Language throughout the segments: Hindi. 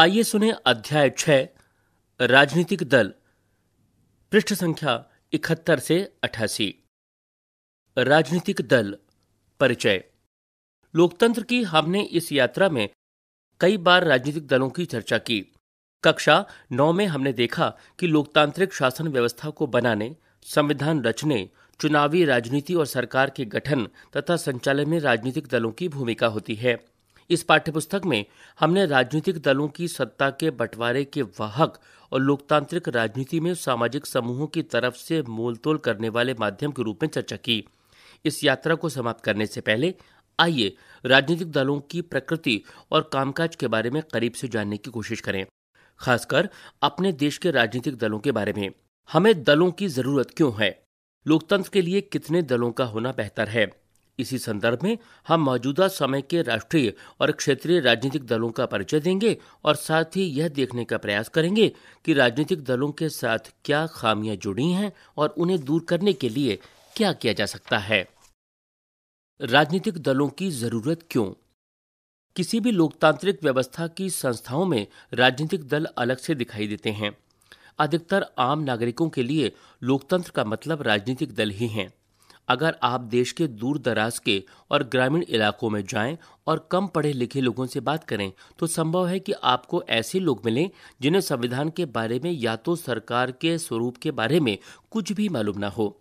आइए सुने अध्याय छः राजनीतिक दल पृष्ठ संख्या इकहत्तर से अठासी राजनीतिक दल परिचय लोकतंत्र की हमने इस यात्रा में कई बार राजनीतिक दलों की चर्चा की कक्षा नौ में हमने देखा कि लोकतांत्रिक शासन व्यवस्था को बनाने संविधान रचने चुनावी राजनीति और सरकार के गठन तथा संचालन में राजनीतिक दलों की भूमिका होती है इस पाठ्यपुस्तक में हमने राजनीतिक दलों की सत्ता के बंटवारे के वाहक और लोकतांत्रिक राजनीति में सामाजिक समूहों की तरफ से मोलतोल करने वाले माध्यम के रूप में चर्चा की इस यात्रा को समाप्त करने से पहले आइए राजनीतिक दलों की प्रकृति और कामकाज के बारे में करीब से जानने की कोशिश करें खासकर अपने देश के राजनीतिक दलों के बारे में हमें दलों की जरूरत क्यों है लोकतंत्र के लिए कितने दलों का होना बेहतर है इसी संदर्भ में हम मौजूदा समय के राष्ट्रीय और क्षेत्रीय राजनीतिक दलों का परिचय देंगे और साथ ही यह देखने का प्रयास करेंगे कि राजनीतिक दलों के साथ क्या खामियां जुड़ी हैं और उन्हें दूर करने के लिए क्या किया जा सकता है राजनीतिक दलों की जरूरत क्यों किसी भी लोकतांत्रिक व्यवस्था की संस्थाओं में राजनीतिक दल अलग से दिखाई देते हैं अधिकतर आम नागरिकों के लिए लोकतंत्र का मतलब राजनीतिक दल ही हैं अगर आप देश के दूर दराज के और ग्रामीण इलाकों में जाएं और कम पढ़े लिखे लोगों से बात करें तो संभव है कि आपको ऐसे लोग मिलें जिन्हें संविधान के बारे में या तो सरकार के स्वरूप के बारे में कुछ भी मालूम ना हो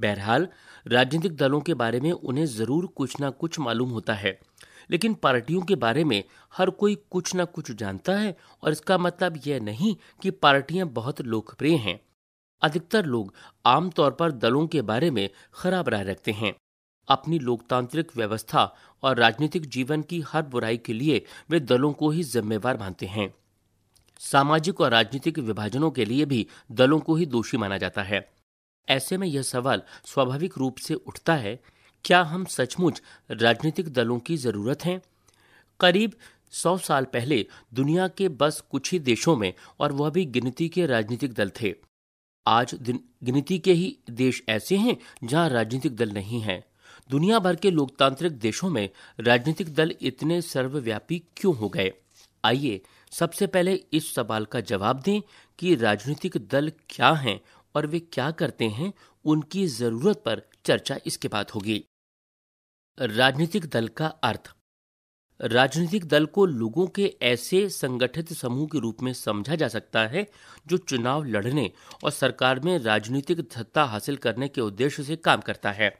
बहरहाल राजनीतिक दलों के बारे में उन्हें जरूर कुछ ना कुछ मालूम होता है लेकिन पार्टियों के बारे में हर कोई कुछ ना कुछ जानता है और इसका मतलब यह नहीं कि पार्टियां बहुत लोकप्रिय हैं अधिकतर लोग आमतौर पर दलों के बारे में खराब राय रखते हैं अपनी लोकतांत्रिक व्यवस्था और राजनीतिक जीवन की हर बुराई के लिए वे दलों को ही जिम्मेवार मानते हैं सामाजिक और राजनीतिक विभाजनों के लिए भी दलों को ही दोषी माना जाता है ऐसे में यह सवाल स्वाभाविक रूप से उठता है क्या हम सचमुच राजनीतिक दलों की जरूरत है करीब सौ साल पहले दुनिया के बस कुछ ही देशों में और वह भी गिनती के राजनीतिक दल थे आज गिनती के ही देश ऐसे हैं जहां राजनीतिक दल नहीं हैं दुनिया भर के लोकतांत्रिक देशों में राजनीतिक दल इतने सर्वव्यापी क्यों हो गए आइए सबसे पहले इस सवाल का जवाब दें कि राजनीतिक दल क्या हैं और वे क्या करते हैं उनकी जरूरत पर चर्चा इसके बाद होगी राजनीतिक दल का अर्थ राजनीतिक दल को लोगों के ऐसे संगठित समूह के रूप में समझा जा सकता है जो चुनाव लड़ने और सरकार में राजनीतिक सत्ता हासिल करने के उद्देश्य से काम करता है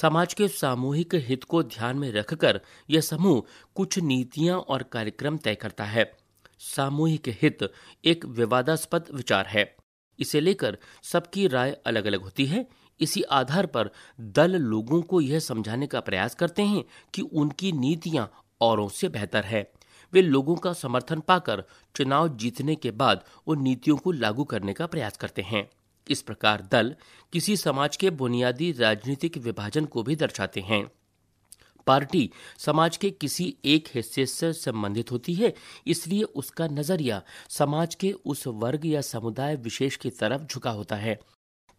समाज के सामूहिक हित को ध्यान में रखकर यह समूह कुछ नीतियां और कार्यक्रम तय करता है सामूहिक हित एक विवादास्पद विचार है इसे लेकर सबकी राय अलग अलग होती है इसी आधार पर दल लोगों को यह समझाने का प्रयास करते हैं कि उनकी नीतियां औरों से बेहतर है वे लोगों का समर्थन पाकर चुनाव जीतने के बाद उन नीतियों को लागू करने का प्रयास करते हैं इस प्रकार दल किसी समाज के बुनियादी राजनीतिक विभाजन को भी दर्शाते हैं पार्टी समाज के किसी एक हिस्से से संबंधित होती है इसलिए उसका नजरिया समाज के उस वर्ग या समुदाय विशेष की तरफ झुका होता है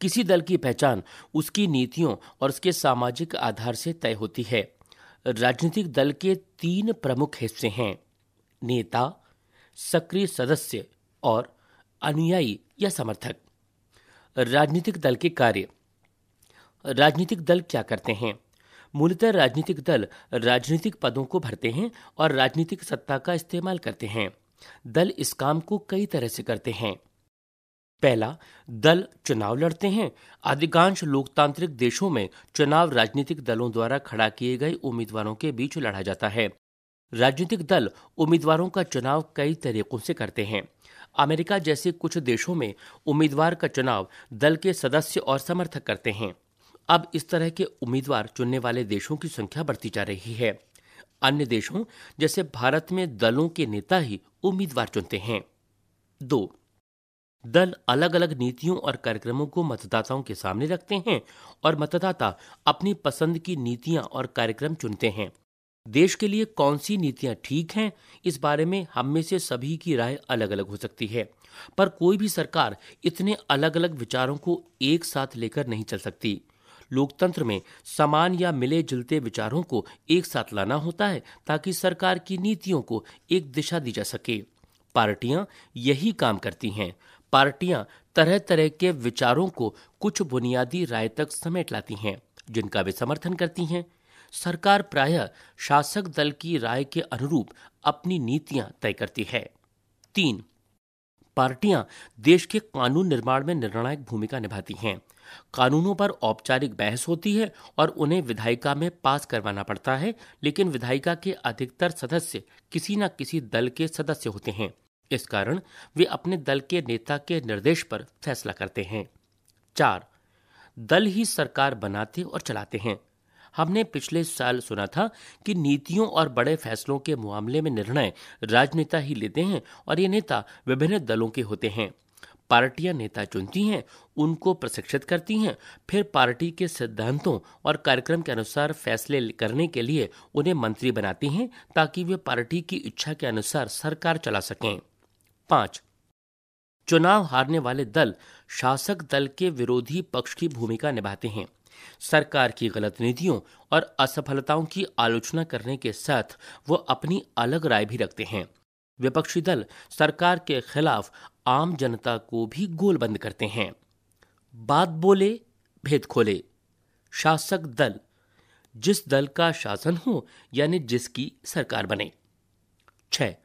किसी दल की पहचान उसकी नीतियों और उसके सामाजिक आधार से तय होती है राजनीतिक दल के तीन प्रमुख हिस्से हैं नेता सक्रिय सदस्य और अनुयायी या समर्थक राजनीतिक दल के कार्य राजनीतिक दल क्या करते हैं मूलतः राजनीतिक दल राजनीतिक पदों को भरते हैं और राजनीतिक सत्ता का इस्तेमाल करते हैं दल इस काम को कई तरह से करते हैं पहला दल चुनाव लड़ते हैं अधिकांश लोकतांत्रिक देशों में चुनाव राजनीतिक दलों द्वारा खड़ा किए गए उम्मीदवारों के बीच लड़ा जाता है राजनीतिक दल उम्मीदवारों का चुनाव कई तरीकों से करते हैं अमेरिका जैसे कुछ देशों में उम्मीदवार का चुनाव दल के सदस्य और समर्थक करते हैं अब इस तरह के उम्मीदवार चुनने वाले देशों की संख्या बढ़ती जा रही है अन्य देशों जैसे भारत में दलों के नेता ही उम्मीदवार चुनते हैं दो दल अलग अलग नीतियों और कार्यक्रमों को मतदाताओं के सामने रखते हैं और मतदाता अपनी पसंद की नीतियां और कार्यक्रम चुनते हैं देश के लिए कौन सी नीतियां ठीक हैं इस बारे में हम में से सभी की राय अलग अलग हो सकती है पर कोई भी सरकार इतने अलग अलग विचारों को एक साथ लेकर नहीं चल सकती लोकतंत्र में समान या मिले जुलते विचारों को एक साथ लाना होता है ताकि सरकार की नीतियों को एक दिशा दी जा सके पार्टियां यही काम करती हैं पार्टियां तरह तरह के विचारों को कुछ बुनियादी राय तक समेट लाती हैं जिनका वे समर्थन करती हैं सरकार प्राय शासक दल की राय के अनुरूप अपनी नीतियां तय करती है तीन पार्टियां देश के कानून निर्माण में निर्णायक भूमिका निभाती हैं कानूनों पर औपचारिक बहस होती है और उन्हें विधायिका में पास करवाना पड़ता है लेकिन विधायिका के अधिकतर सदस्य किसी न किसी दल के सदस्य होते हैं इस कारण वे अपने दल के नेता के निर्देश पर फैसला करते हैं चार दल ही सरकार बनाते और चलाते हैं हमने पिछले साल सुना था कि नीतियों और बड़े फैसलों के मामले में निर्णय राजनेता ही लेते हैं और ये नेता विभिन्न दलों के होते हैं पार्टियां नेता चुनती हैं उनको प्रशिक्षित करती हैं फिर पार्टी के सिद्धांतों और कार्यक्रम के अनुसार फैसले करने के लिए उन्हें मंत्री बनाती हैं ताकि वे पार्टी की इच्छा के अनुसार सरकार चला सकें पांच चुनाव हारने वाले दल शासक दल के विरोधी पक्ष की भूमिका निभाते हैं सरकार की गलत नीतियों और असफलताओं की आलोचना करने के साथ वो अपनी अलग राय भी रखते हैं विपक्षी दल सरकार के खिलाफ आम जनता को भी गोलबंद करते हैं बात बोले भेद खोले शासक दल जिस दल का शासन हो यानी जिसकी सरकार बने छह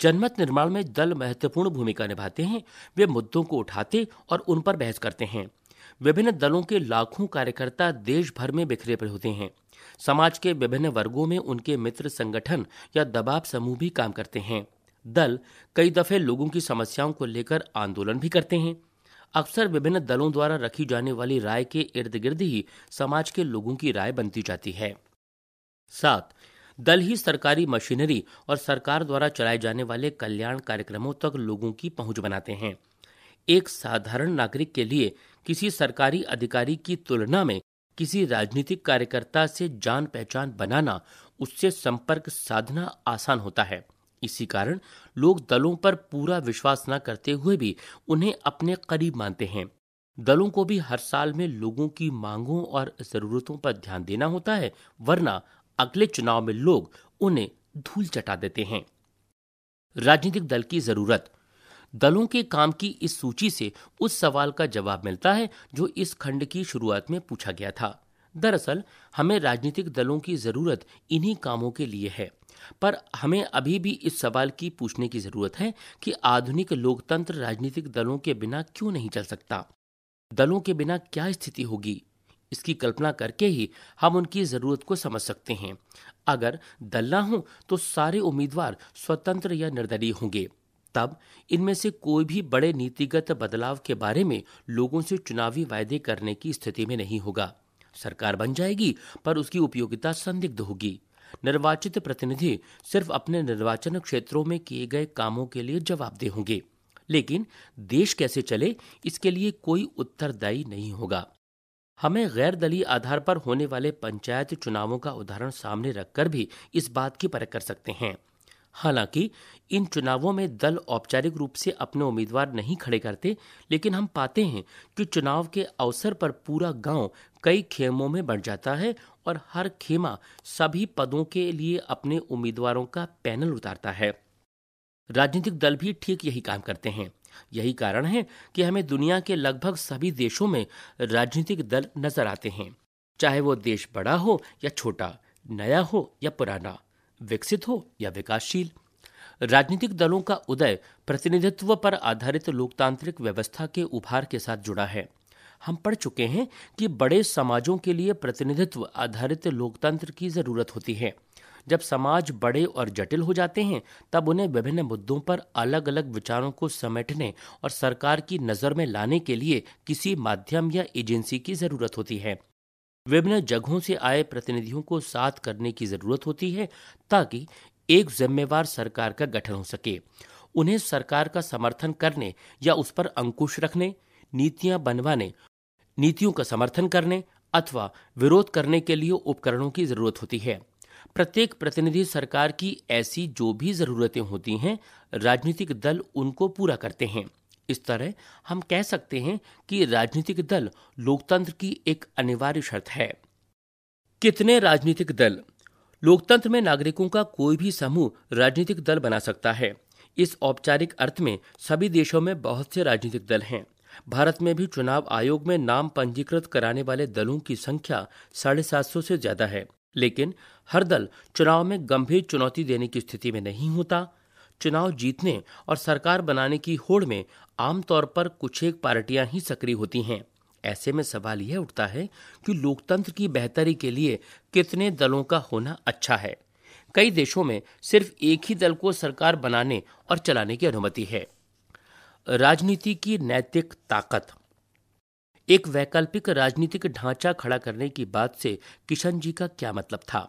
जनमत निर्माण में दल महत्वपूर्ण भूमिका निभाते हैं वे मुद्दों को उठाते और उन पर बहस करते हैं विभिन्न दलों के लाखों कार्यकर्ता देश भर में बिखरे पड़े होते हैं समाज के विभिन्न वर्गों में उनके मित्र संगठन या दबाव समूह भी काम करते हैं दल कई दफे लोगों की समस्याओं को लेकर आंदोलन भी करते हैं अक्सर विभिन्न दलों द्वारा रखी जाने वाली राय के इर्द गिर्द ही समाज के लोगों की राय बनती जाती है सात दल ही सरकारी मशीनरी और सरकार द्वारा चलाए जाने वाले कल्याण कार्यक्रमों तक लोगों की पहुंच बनाते हैं एक साधारण नागरिक के लिए किसी सरकारी अधिकारी की तुलना में किसी राजनीतिक कार्यकर्ता से जान पहचान बनाना उससे संपर्क साधना आसान होता है इसी कारण लोग दलों पर पूरा विश्वास न करते हुए भी उन्हें अपने करीब मानते हैं दलों को भी हर साल में लोगों की मांगों और जरूरतों पर ध्यान देना होता है वरना अगले चुनाव में लोग उन्हें धूल चटा देते हैं राजनीतिक दल की जरूरत दलों के काम की इस सूची से उस सवाल का जवाब मिलता है जो इस खंड की शुरुआत में पूछा गया था दरअसल हमें राजनीतिक दलों की जरूरत इन्हीं कामों के लिए है पर हमें अभी भी इस सवाल की पूछने की जरूरत है कि आधुनिक लोकतंत्र राजनीतिक दलों के बिना क्यों नहीं चल सकता दलों के बिना क्या स्थिति होगी इसकी कल्पना करके ही हम उनकी ज़रूरत को समझ सकते हैं अगर दल्ला हो तो सारे उम्मीदवार स्वतंत्र या निर्दलीय होंगे तब इनमें से कोई भी बड़े नीतिगत बदलाव के बारे में लोगों से चुनावी वायदे करने की स्थिति में नहीं होगा सरकार बन जाएगी पर उसकी उपयोगिता संदिग्ध होगी निर्वाचित प्रतिनिधि सिर्फ अपने निर्वाचन क्षेत्रों में किए गए कामों के लिए जवाबदेह होंगे लेकिन देश कैसे चले इसके लिए कोई उत्तरदायी नहीं होगा हमें गैर दलीय आधार पर होने वाले पंचायत चुनावों का उदाहरण सामने रखकर भी इस बात की परख कर सकते हैं हालांकि इन चुनावों में दल औपचारिक रूप से अपने उम्मीदवार नहीं खड़े करते लेकिन हम पाते हैं कि चुनाव के अवसर पर पूरा गांव कई खेमों में बढ़ जाता है और हर खेमा सभी पदों के लिए अपने उम्मीदवारों का पैनल उतारता है राजनीतिक दल भी ठीक यही काम करते हैं यही कारण है कि हमें दुनिया के लगभग सभी देशों में राजनीतिक दल नजर आते हैं चाहे वो देश बड़ा हो या छोटा नया हो या पुराना विकसित हो या विकासशील राजनीतिक दलों का उदय प्रतिनिधित्व पर आधारित लोकतांत्रिक व्यवस्था के उभार के साथ जुड़ा है हम पढ़ चुके हैं कि बड़े समाजों के लिए प्रतिनिधित्व आधारित लोकतंत्र की जरूरत होती है जब समाज बड़े और जटिल हो जाते हैं तब उन्हें विभिन्न मुद्दों पर अलग अलग विचारों को समेटने और सरकार की नज़र में लाने के लिए किसी माध्यम या एजेंसी की ज़रूरत होती है विभिन्न जगहों से आए प्रतिनिधियों को साथ करने की ज़रूरत होती है ताकि एक जिम्मेवार सरकार का गठन हो सके उन्हें सरकार का समर्थन करने या उस पर अंकुश रखने नीतियां बनवाने नीतियों का समर्थन करने अथवा विरोध करने के लिए उपकरणों की जरूरत होती है प्रत्येक प्रतिनिधि सरकार की ऐसी जो भी ज़रूरतें होती हैं राजनीतिक दल उनको पूरा करते हैं इस तरह हम कह सकते हैं कि राजनीतिक दल लोकतंत्र की एक अनिवार्य शर्त है कितने राजनीतिक दल लोकतंत्र में नागरिकों का कोई भी समूह राजनीतिक दल बना सकता है इस औपचारिक अर्थ में सभी देशों में बहुत से राजनीतिक दल हैं भारत में भी चुनाव आयोग में नाम पंजीकृत कराने वाले दलों की संख्या साढ़े सात सौ से ज्यादा है लेकिन हर दल चुनाव में गंभीर चुनौती देने की स्थिति में नहीं होता चुनाव जीतने और सरकार बनाने की होड़ में आमतौर पर कुछ एक पार्टियां ही सक्रिय होती हैं ऐसे में सवाल यह उठता है कि लोकतंत्र की बेहतरी के लिए कितने दलों का होना अच्छा है कई देशों में सिर्फ एक ही दल को सरकार बनाने और चलाने की अनुमति है राजनीति की नैतिक ताकत एक वैकल्पिक राजनीतिक ढांचा खड़ा करने की बात से किशन जी का क्या मतलब था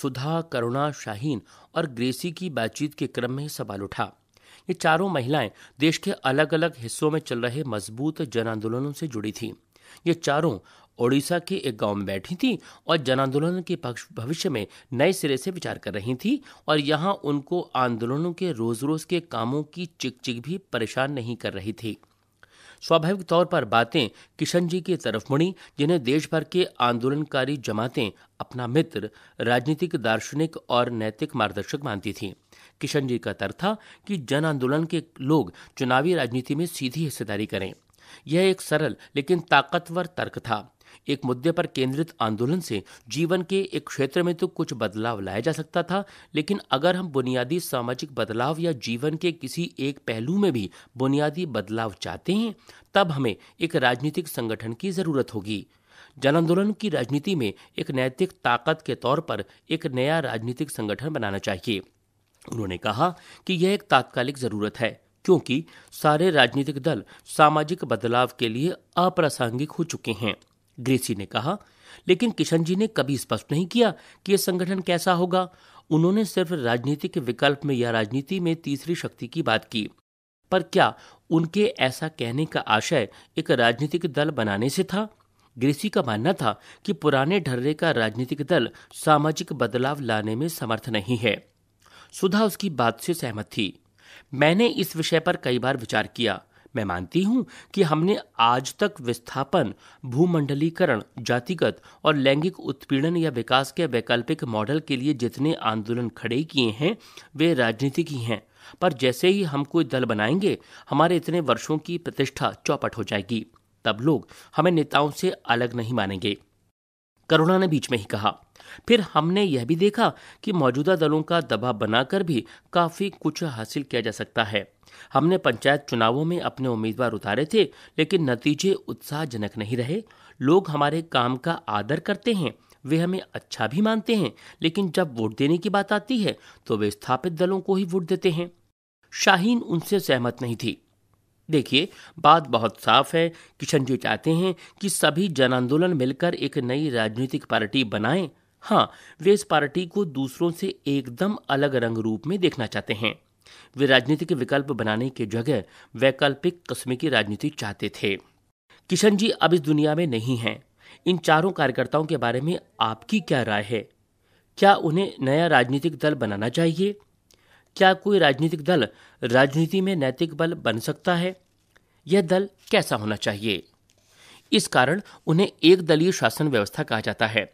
सुधा करुणा शाहीन और ग्रेसी की बातचीत के क्रम में सवाल उठा ये चारों महिलाएं देश के अलग अलग हिस्सों में चल रहे मजबूत जन आंदोलनों से जुड़ी थीं ये चारों ओडिशा के एक गांव में बैठी थी और जन आंदोलन के भविष्य में नए सिरे से विचार कर रही थी और यहाँ उनको आंदोलनों के रोज रोज के कामों की चिकचिक भी परेशान नहीं कर रही थी स्वाभाविक तौर पर बातें किशन जी की तरफ मुड़ी जिन्हें देश भर के आंदोलनकारी जमातें अपना मित्र राजनीतिक दार्शनिक और नैतिक मार्गदर्शक मानती थीं किशन जी का तर्क था कि जन आंदोलन के लोग चुनावी राजनीति में सीधी हिस्सेदारी करें यह एक सरल लेकिन ताकतवर तर्क था एक मुद्दे पर केंद्रित आंदोलन से जीवन के एक क्षेत्र में तो कुछ बदलाव लाया जा सकता था लेकिन अगर हम बुनियादी सामाजिक बदलाव या जीवन के किसी एक पहलू में भी बुनियादी बदलाव चाहते हैं तब हमें एक राजनीतिक संगठन की जरूरत होगी जन आंदोलन की राजनीति में एक नैतिक ताकत के तौर पर एक नया राजनीतिक संगठन बनाना चाहिए उन्होंने कहा कि यह एक तात्कालिक जरूरत है क्योंकि सारे राजनीतिक दल सामाजिक बदलाव के लिए अप्रासंगिक हो चुके हैं ग्रेसी ने कहा लेकिन किशन जी ने कभी स्पष्ट नहीं किया कि यह संगठन कैसा होगा उन्होंने सिर्फ राजनीति के विकल्प में या राजनीति में तीसरी शक्ति की बात की पर क्या उनके ऐसा कहने का आशय एक राजनीतिक दल बनाने से था ग्रेसी का मानना था कि पुराने ढर्रे का राजनीतिक दल सामाजिक बदलाव लाने में समर्थ नहीं है सुधा उसकी बात से सहमत थी मैंने इस विषय पर कई बार विचार किया मैं मानती हूं कि हमने आज तक विस्थापन भूमंडलीकरण जातिगत और लैंगिक उत्पीड़न या विकास के वैकल्पिक मॉडल के लिए जितने आंदोलन खड़े किए हैं वे राजनीतिक ही हैं पर जैसे ही हम कोई दल बनाएंगे हमारे इतने वर्षों की प्रतिष्ठा चौपट हो जाएगी तब लोग हमें नेताओं से अलग नहीं मानेंगे करुणा ने बीच में ही कहा फिर हमने यह भी देखा कि मौजूदा दलों का दबाव बनाकर भी काफ़ी कुछ हासिल किया जा सकता है हमने पंचायत चुनावों में अपने उम्मीदवार उतारे थे लेकिन नतीजे उत्साहजनक नहीं रहे लोग हमारे काम का आदर करते हैं वे हमें अच्छा भी मानते हैं लेकिन जब वोट देने की बात आती है तो वे स्थापित दलों को ही वोट देते हैं शाहीन उनसे सहमत नहीं थी देखिए बात बहुत साफ है किशन जी चाहते हैं कि सभी जन आंदोलन मिलकर एक नई राजनीतिक पार्टी बनाएं हाँ वे इस पार्टी को दूसरों से एकदम अलग रंग रूप में देखना चाहते हैं वे राजनीतिक विकल्प बनाने के जगह वैकल्पिक कस्मे की राजनीति चाहते थे किशन जी अब इस दुनिया में नहीं हैं इन चारों कार्यकर्ताओं के बारे में आपकी क्या राय है क्या उन्हें नया राजनीतिक दल बनाना चाहिए क्या कोई राजनीतिक दल राजनीति में नैतिक बल बन सकता है यह दल कैसा होना चाहिए इस कारण उन्हें एक दलीय शासन व्यवस्था कहा जाता है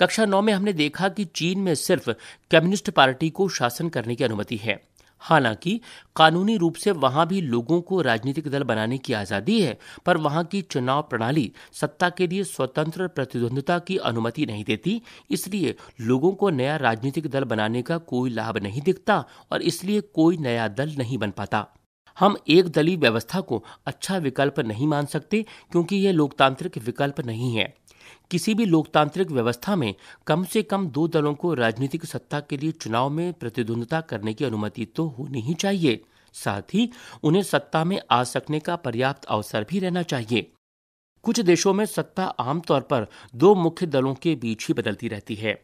कक्षा नौ में हमने देखा कि चीन में सिर्फ कम्युनिस्ट पार्टी को शासन करने की अनुमति है हालांकि कानूनी रूप से वहां भी लोगों को राजनीतिक दल बनाने की आजादी है पर वहां की चुनाव प्रणाली सत्ता के लिए स्वतंत्र प्रतिद्वंदता की अनुमति नहीं देती इसलिए लोगों को नया राजनीतिक दल बनाने का कोई लाभ नहीं दिखता और इसलिए कोई नया दल नहीं बन पाता हम एक दलीय व्यवस्था को अच्छा विकल्प नहीं मान सकते क्योंकि यह लोकतांत्रिक विकल्प नहीं है किसी भी लोकतांत्रिक व्यवस्था में कम से कम दो दलों को राजनीतिक सत्ता के लिए चुनाव में प्रतिद्वंदता करने की अनुमति तो होनी ही चाहिए साथ ही उन्हें सत्ता में आ सकने का पर्याप्त अवसर भी रहना चाहिए कुछ देशों में सत्ता आमतौर पर दो मुख्य दलों के बीच ही बदलती रहती है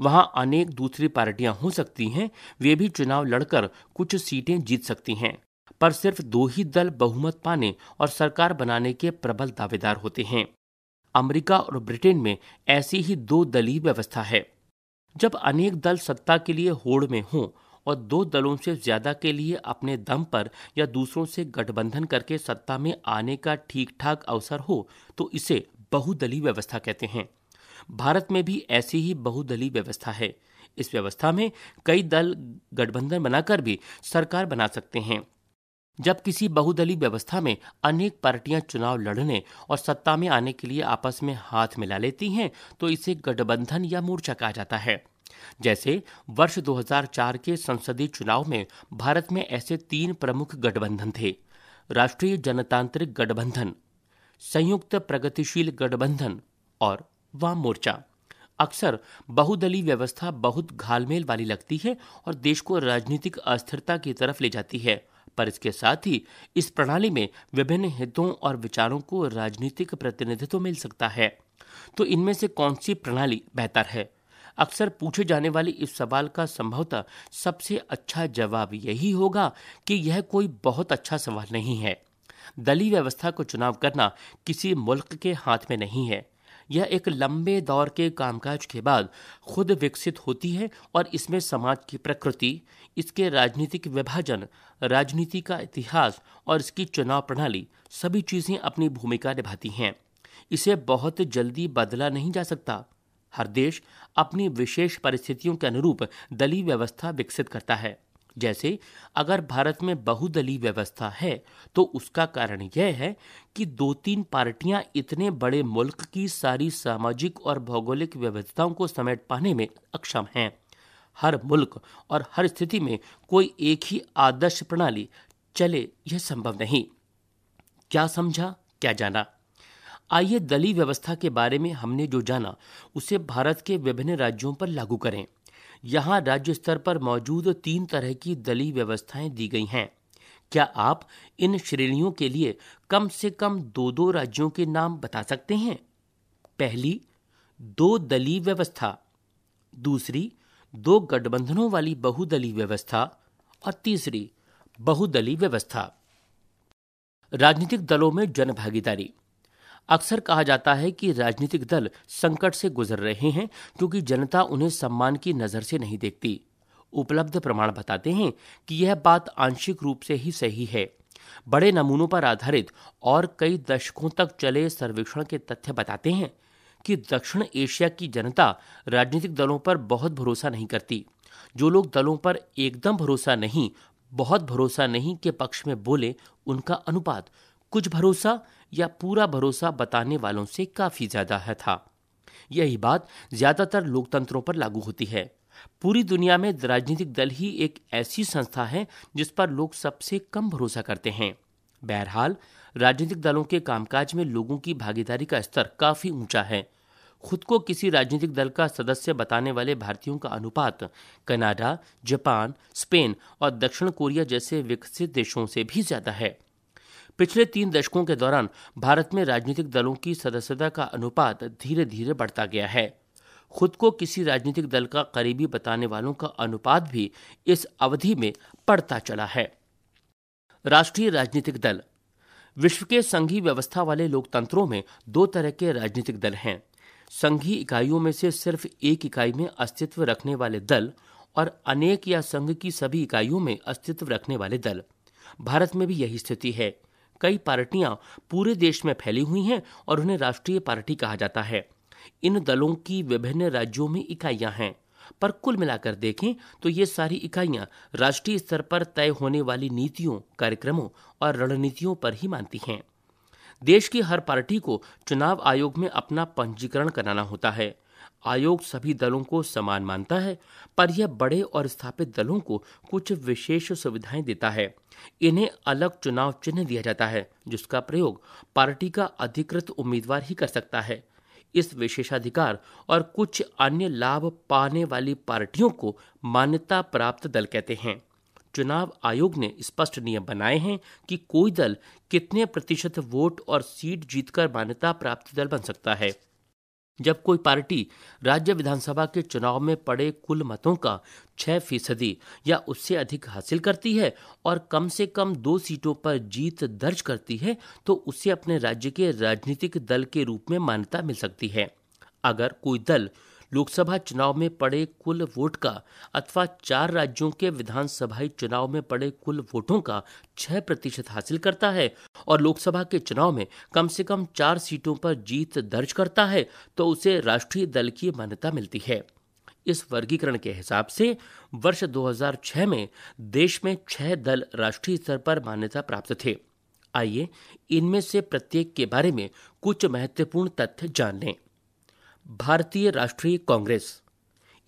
वहां अनेक दूसरी पार्टियां हो सकती हैं वे भी चुनाव लड़कर कुछ सीटें जीत सकती हैं पर सिर्फ दो ही दल बहुमत पाने और सरकार बनाने के प्रबल दावेदार होते हैं अमेरिका और ब्रिटेन में ऐसी ही दो दलीय व्यवस्था है जब अनेक दल सत्ता के लिए होड़ में हों और दो दलों से ज्यादा के लिए अपने दम पर या दूसरों से गठबंधन करके सत्ता में आने का ठीक ठाक अवसर हो तो इसे बहुदलीय व्यवस्था कहते हैं भारत में भी ऐसी ही बहुदलीय व्यवस्था है इस व्यवस्था में कई दल गठबंधन बनाकर भी सरकार बना सकते हैं जब किसी बहुदलीय व्यवस्था में अनेक पार्टियां चुनाव लड़ने और सत्ता में आने के लिए आपस में हाथ मिला लेती हैं तो इसे गठबंधन या मोर्चा कहा जाता है जैसे वर्ष 2004 के संसदीय चुनाव में भारत में ऐसे तीन प्रमुख गठबंधन थे राष्ट्रीय जनतांत्रिक गठबंधन संयुक्त प्रगतिशील गठबंधन और वाम मोर्चा अक्सर बहुदलीय व्यवस्था बहुत घालमेल वाली लगती है और देश को राजनीतिक अस्थिरता की तरफ ले जाती है पर इसके साथ ही इस प्रणाली में विभिन्न हितों और विचारों को राजनीतिक प्रतिनिधित्व मिल सकता है तो इनमें से कौन सी प्रणाली बेहतर है अक्सर पूछे जाने वाले इस सवाल का संभवतः सबसे अच्छा जवाब यही होगा कि यह कोई बहुत अच्छा सवाल नहीं है दली व्यवस्था को चुनाव करना किसी मुल्क के हाथ में नहीं है यह एक लंबे दौर के कामकाज के बाद खुद विकसित होती है और इसमें समाज की प्रकृति इसके राजनीतिक विभाजन राजनीति का इतिहास और इसकी चुनाव प्रणाली सभी चीज़ें अपनी भूमिका निभाती हैं इसे बहुत जल्दी बदला नहीं जा सकता हर देश अपनी विशेष परिस्थितियों के अनुरूप दलीय व्यवस्था विकसित करता है जैसे अगर भारत में बहुदलीय व्यवस्था है तो उसका कारण यह है कि दो तीन पार्टियां इतने बड़े मुल्क की सारी सामाजिक और भौगोलिक व्यवस्थाओं को समेट पाने में अक्षम हैं हर मुल्क और हर स्थिति में कोई एक ही आदर्श प्रणाली चले यह संभव नहीं क्या समझा क्या जाना आइए दलीय व्यवस्था के बारे में हमने जो जाना उसे भारत के विभिन्न राज्यों पर लागू करें यहाँ राज्य स्तर पर मौजूद तीन तरह की दलीय व्यवस्थाएं दी गई हैं क्या आप इन श्रेणियों के लिए कम से कम दो दो राज्यों के नाम बता सकते हैं पहली दो दलीय व्यवस्था दूसरी दो गठबंधनों वाली बहुदलीय व्यवस्था और तीसरी बहुदलीय व्यवस्था राजनीतिक दलों में जनभागीदारी अक्सर कहा जाता है कि राजनीतिक दल संकट से गुजर रहे हैं क्योंकि जनता उन्हें सम्मान की नजर से नहीं देखती उपलब्ध प्रमाण बताते हैं कि यह बात आंशिक रूप से ही सही है बड़े नमूनों पर आधारित और कई दशकों तक चले सर्वेक्षण के तथ्य बताते हैं कि दक्षिण एशिया की जनता राजनीतिक दलों पर बहुत भरोसा नहीं करती जो लोग दलों पर एकदम भरोसा नहीं बहुत भरोसा नहीं के पक्ष में बोले उनका अनुपात कुछ भरोसा या पूरा भरोसा बताने वालों से काफी ज्यादा है था यही बात ज्यादातर लोकतंत्रों पर लागू होती है पूरी दुनिया में राजनीतिक दल ही एक ऐसी संस्था है जिस पर लोग सबसे कम भरोसा करते हैं बहरहाल राजनीतिक दलों के कामकाज में लोगों की भागीदारी का स्तर काफी ऊंचा है खुद को किसी राजनीतिक दल का सदस्य बताने वाले भारतीयों का अनुपात कनाडा जापान स्पेन और दक्षिण कोरिया जैसे विकसित देशों से भी ज्यादा है पिछले तीन दशकों के दौरान भारत में राजनीतिक दलों की सदस्यता का अनुपात धीरे धीरे बढ़ता गया है खुद को किसी राजनीतिक दल का करीबी बताने वालों का अनुपात भी इस अवधि में बढ़ता चला है राष्ट्रीय राजनीतिक दल विश्व के संघी व्यवस्था वाले लोकतंत्रों में दो तरह के राजनीतिक दल हैं संघी इकाइयों में से सिर्फ एक इकाई में अस्तित्व रखने वाले दल और अनेक या संघ की सभी इकाइयों में अस्तित्व रखने वाले दल भारत में भी यही स्थिति है कई पार्टियां पूरे देश में फैली हुई हैं और उन्हें राष्ट्रीय पार्टी कहा जाता है इन दलों की विभिन्न राज्यों में इकाइयां हैं पर कुल मिलाकर देखें तो ये सारी इकाइयां राष्ट्रीय स्तर पर तय होने वाली नीतियों कार्यक्रमों और रणनीतियों पर ही मानती हैं देश की हर पार्टी को चुनाव आयोग में अपना पंजीकरण कराना होता है आयोग सभी दलों को समान मानता है पर यह बड़े और स्थापित दलों को कुछ विशेष सुविधाएं देता है इन्हें अलग चुनाव चिन्ह दिया जाता है जिसका प्रयोग पार्टी का अधिकृत उम्मीदवार ही कर सकता है इस विशेषाधिकार और कुछ अन्य लाभ पाने वाली पार्टियों को मान्यता प्राप्त दल कहते हैं चुनाव आयोग ने स्पष्ट नियम बनाए हैं कि कोई दल कितने प्रतिशत वोट और सीट जीतकर मान्यता प्राप्त दल बन सकता है जब कोई पार्टी राज्य विधानसभा के चुनाव में पड़े कुल मतों का छह फीसदी या उससे अधिक हासिल करती है और कम से कम दो सीटों पर जीत दर्ज करती है तो उसे अपने राज्य के राजनीतिक दल के रूप में मान्यता मिल सकती है अगर कोई दल लोकसभा चुनाव में पड़े कुल वोट का अथवा चार राज्यों के विधानसभा चुनाव में पड़े कुल वोटों का छह प्रतिशत हासिल करता है और लोकसभा के चुनाव में कम से कम चार सीटों पर जीत दर्ज करता है तो उसे राष्ट्रीय दल की मान्यता मिलती है इस वर्गीकरण के हिसाब से वर्ष 2006 में देश में छह दल राष्ट्रीय स्तर पर मान्यता प्राप्त थे आइए इनमें से प्रत्येक के बारे में कुछ महत्वपूर्ण तथ्य जान लें भारतीय राष्ट्रीय कांग्रेस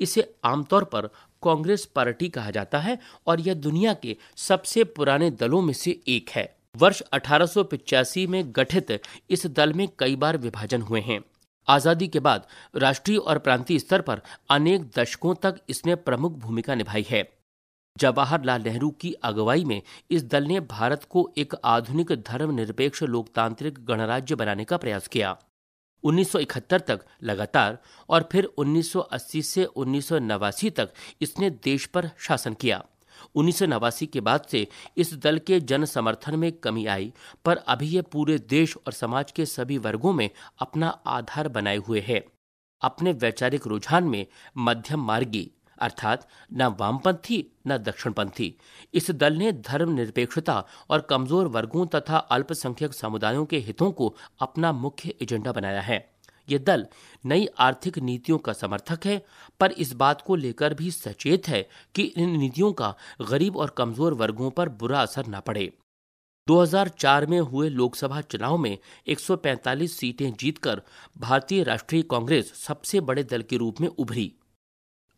इसे आमतौर पर कांग्रेस पार्टी कहा जाता है और यह दुनिया के सबसे पुराने दलों में से एक है वर्ष अठारह में गठित इस दल में कई बार विभाजन हुए हैं आजादी के बाद राष्ट्रीय और प्रांतीय स्तर पर अनेक दशकों तक इसने प्रमुख भूमिका निभाई है जवाहरलाल नेहरू की अगुवाई में इस दल ने भारत को एक आधुनिक धर्मनिरपेक्ष लोकतांत्रिक गणराज्य बनाने का प्रयास किया 1971 तक लगातार और फिर 1980 से उन्नीस तक इसने देश पर शासन किया उन्नीस के बाद से इस दल के जन समर्थन में कमी आई पर अभी यह पूरे देश और समाज के सभी वर्गों में अपना आधार बनाए हुए है अपने वैचारिक रुझान में मध्यम मार्गी अर्थात न वामपंथी न दक्षिणपंथी इस दल ने धर्म निरपेक्षता और कमजोर वर्गों तथा अल्पसंख्यक समुदायों के हितों को अपना मुख्य एजेंडा बनाया है ये दल नई आर्थिक नीतियों का समर्थक है पर इस बात को लेकर भी सचेत है कि इन नीतियों का गरीब और कमजोर वर्गों पर बुरा असर न पड़े 2004 में हुए लोकसभा चुनाव में 145 सीटें जीतकर भारतीय राष्ट्रीय कांग्रेस सबसे बड़े दल के रूप में उभरी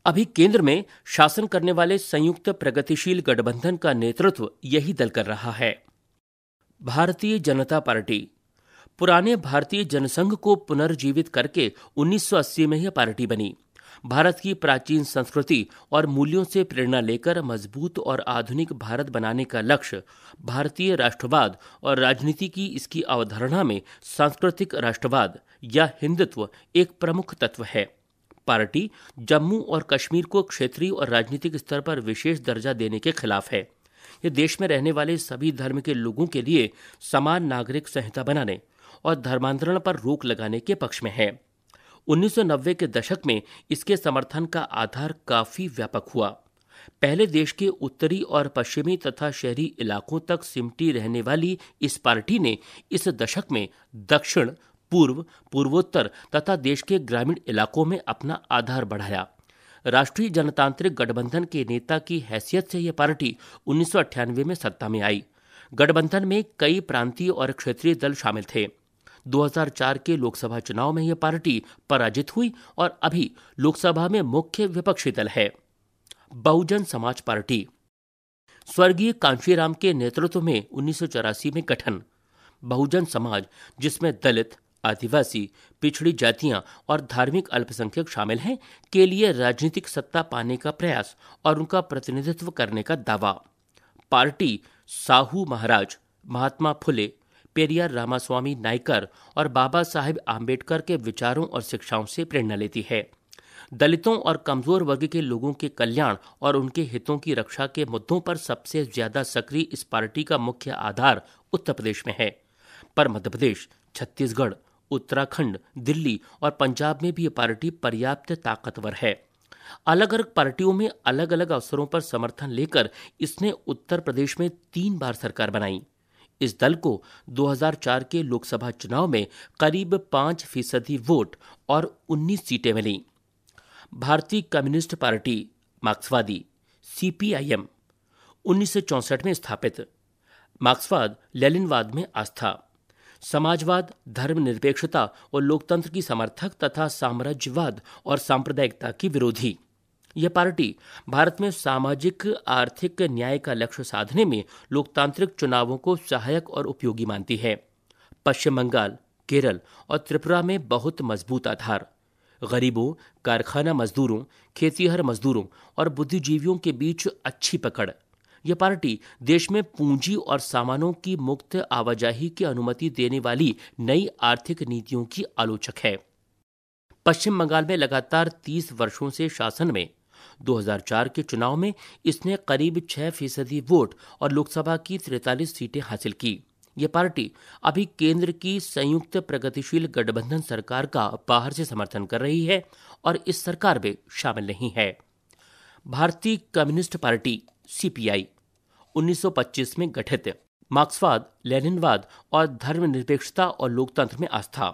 अभी केंद्र में शासन करने वाले संयुक्त प्रगतिशील गठबंधन का नेतृत्व यही दल कर रहा है भारतीय जनता पार्टी पुराने भारतीय जनसंघ को पुनर्जीवित करके 1980 में यह पार्टी बनी भारत की प्राचीन संस्कृति और मूल्यों से प्रेरणा लेकर मजबूत और आधुनिक भारत बनाने का लक्ष्य भारतीय राष्ट्रवाद और राजनीति की इसकी अवधारणा में सांस्कृतिक राष्ट्रवाद या हिंदुत्व एक प्रमुख तत्व है पार्टी जम्मू और कश्मीर को क्षेत्रीय और राजनीतिक स्तर पर विशेष दर्जा देने के खिलाफ है ये देश में रहने वाले सभी धर्म के लोगों के लिए समान नागरिक संहिता बनाने और धर्मांतरण पर रोक लगाने के पक्ष में है 1990 के दशक में इसके समर्थन का आधार काफी व्यापक हुआ पहले देश के उत्तरी और पश्चिमी तथा शहरी इलाकों तक सिमटी रहने वाली इस पार्टी ने इस दशक में दक्षिण पूर्व पूर्वोत्तर तथा देश के ग्रामीण इलाकों में अपना आधार बढ़ाया राष्ट्रीय जनतांत्रिक गठबंधन के नेता की हैसियत से यह पार्टी उन्नीस में सत्ता में आई गठबंधन में कई प्रांतीय और क्षेत्रीय दल शामिल थे 2004 के लोकसभा चुनाव में यह पार्टी पराजित हुई और अभी लोकसभा में मुख्य विपक्षी दल है बहुजन समाज पार्टी स्वर्गीय कांशीराम के नेतृत्व में उन्नीस में गठन बहुजन समाज जिसमें दलित आदिवासी पिछड़ी जातियां और धार्मिक अल्पसंख्यक शामिल हैं के लिए राजनीतिक सत्ता पाने का प्रयास और उनका प्रतिनिधित्व करने का दावा पार्टी साहू महाराज महात्मा फुले पेरियार रामास्वामी नायकर और बाबा साहेब आम्बेडकर के विचारों और शिक्षाओं से प्रेरणा लेती है दलितों और कमजोर वर्ग के लोगों के कल्याण और उनके हितों की रक्षा के मुद्दों पर सबसे ज्यादा सक्रिय इस पार्टी का मुख्य आधार उत्तर प्रदेश में है पर मध्य प्रदेश छत्तीसगढ़ उत्तराखंड दिल्ली और पंजाब में भी ये पार्टी पर्याप्त ताकतवर है अलग अलग पार्टियों में अलग अलग अवसरों पर समर्थन लेकर इसने उत्तर प्रदेश में तीन बार सरकार बनाई इस दल को 2004 के लोकसभा चुनाव में करीब पांच फीसदी वोट और 19 सीटें मिली भारतीय कम्युनिस्ट पार्टी मार्क्सवादी सीपीआईएम उन्नीस में स्थापित मार्क्सवाद लेलिनवाद में आस्था समाजवाद धर्मनिरपेक्षता और लोकतंत्र की समर्थक तथा साम्राज्यवाद और सांप्रदायिकता की विरोधी यह पार्टी भारत में सामाजिक आर्थिक न्याय का लक्ष्य साधने में लोकतांत्रिक चुनावों को सहायक और उपयोगी मानती है पश्चिम बंगाल केरल और त्रिपुरा में बहुत मजबूत आधार गरीबों कारखाना मजदूरों खेतीहर मजदूरों और बुद्धिजीवियों के बीच अच्छी पकड़ यह पार्टी देश में पूंजी और सामानों की मुक्त आवाजाही की अनुमति देने वाली नई आर्थिक नीतियों की आलोचक है पश्चिम बंगाल में लगातार 30 वर्षों से शासन में 2004 के चुनाव में इसने करीब 6 फीसदी वोट और लोकसभा की तिरतालीस सीटें हासिल की यह पार्टी अभी केंद्र की संयुक्त प्रगतिशील गठबंधन सरकार का बाहर से समर्थन कर रही है और इस सरकार में शामिल नहीं है भारतीय कम्युनिस्ट पार्टी सीपीआई 1925 में गठित मार्क्सवाद लेनिनवाद और धर्मनिरपेक्षता और लोकतंत्र में आस्था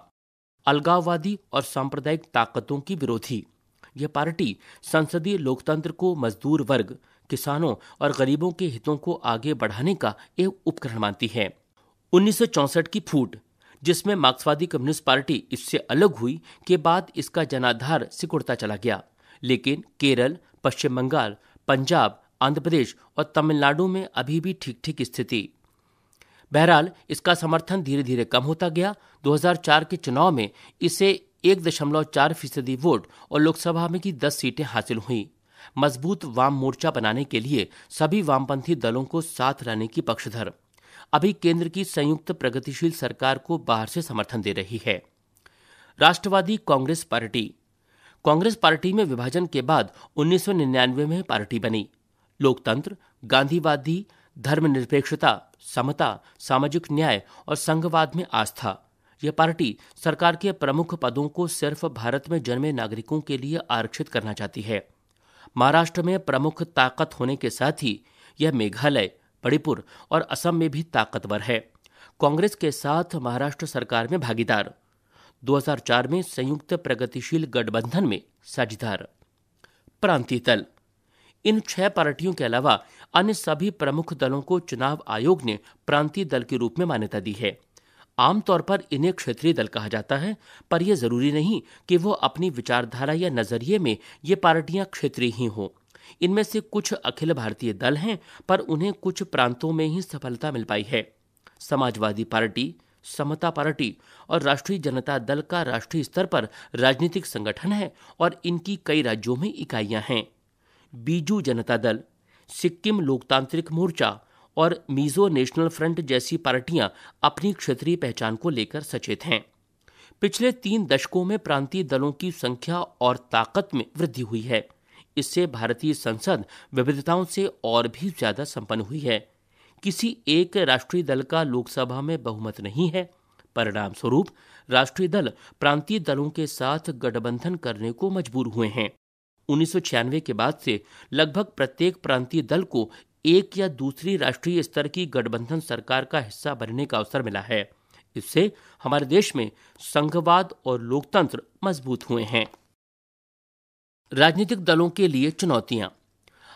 अलगाववादी और सांप्रदायिक ताकतों की विरोधी यह पार्टी संसदीय लोकतंत्र को मजदूर वर्ग किसानों और गरीबों के हितों को आगे बढ़ाने का एक उपकरण मानती है उन्नीस की फूट जिसमें मार्क्सवादी कम्युनिस्ट पार्टी इससे अलग हुई के बाद इसका जनाधार सिकुड़ता चला गया लेकिन केरल पश्चिम बंगाल पंजाब आंध्र प्रदेश और तमिलनाडु में अभी भी ठीक ठीक स्थिति बहरहाल इसका समर्थन धीरे धीरे कम होता गया 2004 के चुनाव में इसे एक दशमलव चार फीसदी वोट और लोकसभा में की दस सीटें हासिल हुई मजबूत वाम मोर्चा बनाने के लिए सभी वामपंथी दलों को साथ रहने की पक्षधर अभी केंद्र की संयुक्त प्रगतिशील सरकार को बाहर से समर्थन दे रही है Rashtrawadi Congress party Congress party में विभाजन के बाद 1999 में पार्टी बनी लोकतंत्र गांधीवादी धर्मनिरपेक्षता समता सामाजिक न्याय और संघवाद में आस्था यह पार्टी सरकार के प्रमुख पदों को सिर्फ भारत में जन्मे नागरिकों के लिए आरक्षित करना चाहती है महाराष्ट्र में प्रमुख ताकत होने के साथ ही यह मेघालय मणिपुर और असम में भी ताकतवर है कांग्रेस के साथ महाराष्ट्र सरकार में भागीदार 2004 में संयुक्त प्रगतिशील गठबंधन में साझेदार प्रांतीय दल इन छह पार्टियों के अलावा अन्य सभी प्रमुख दलों को चुनाव आयोग ने प्रांतीय दल के रूप में मान्यता दी है आमतौर पर इन्हें क्षेत्रीय दल कहा जाता है पर यह जरूरी नहीं कि वो अपनी विचारधारा या नजरिए में ये पार्टियां क्षेत्रीय ही हों इनमें से कुछ अखिल भारतीय दल हैं पर उन्हें कुछ प्रांतों में ही सफलता मिल पाई है समाजवादी पार्टी समता पार्टी और राष्ट्रीय जनता दल का राष्ट्रीय स्तर पर राजनीतिक संगठन है और इनकी कई राज्यों में इकाइयां हैं बीजू जनता दल सिक्किम लोकतांत्रिक मोर्चा और मिजो नेशनल फ्रंट जैसी पार्टियां अपनी क्षेत्रीय पहचान को लेकर सचेत हैं पिछले तीन दशकों में प्रांतीय दलों की संख्या और ताकत में वृद्धि हुई है इससे भारतीय संसद विविधताओं से और भी ज्यादा संपन्न हुई है किसी एक राष्ट्रीय दल का लोकसभा में बहुमत नहीं है परिणाम स्वरूप राष्ट्रीय दल प्रांतीय दलों के साथ गठबंधन करने को मजबूर हुए हैं उन्नीस के बाद से लगभग प्रत्येक प्रांतीय दल को एक या दूसरी राष्ट्रीय स्तर की गठबंधन सरकार का हिस्सा बनने का अवसर मिला है इससे हमारे देश में संघवाद और लोकतंत्र मजबूत हुए हैं राजनीतिक दलों के लिए चुनौतियां